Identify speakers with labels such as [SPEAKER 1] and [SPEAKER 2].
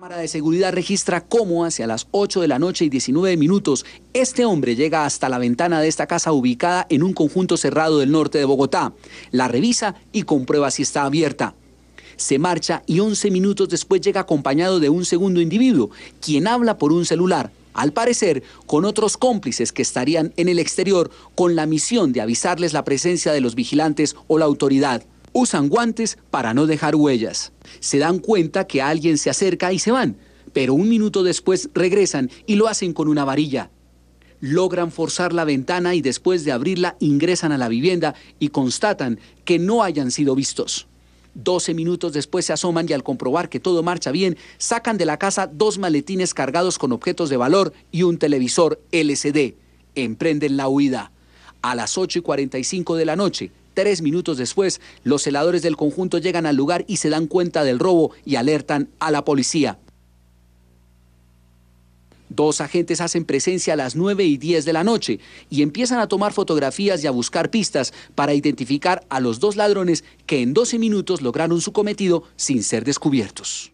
[SPEAKER 1] cámara de seguridad registra cómo hacia las 8 de la noche y 19 minutos este hombre llega hasta la ventana de esta casa ubicada en un conjunto cerrado del norte de Bogotá. La revisa y comprueba si está abierta. Se marcha y 11 minutos después llega acompañado de un segundo individuo, quien habla por un celular, al parecer con otros cómplices que estarían en el exterior con la misión de avisarles la presencia de los vigilantes o la autoridad. Usan guantes para no dejar huellas. Se dan cuenta que alguien se acerca y se van, pero un minuto después regresan y lo hacen con una varilla. Logran forzar la ventana y después de abrirla ingresan a la vivienda y constatan que no hayan sido vistos. 12 minutos después se asoman y al comprobar que todo marcha bien, sacan de la casa dos maletines cargados con objetos de valor y un televisor LCD. Emprenden la huida. A las 8 y 45 de la noche, Tres minutos después, los celadores del conjunto llegan al lugar y se dan cuenta del robo y alertan a la policía. Dos agentes hacen presencia a las 9 y 10 de la noche y empiezan a tomar fotografías y a buscar pistas para identificar a los dos ladrones que en 12 minutos lograron su cometido sin ser descubiertos.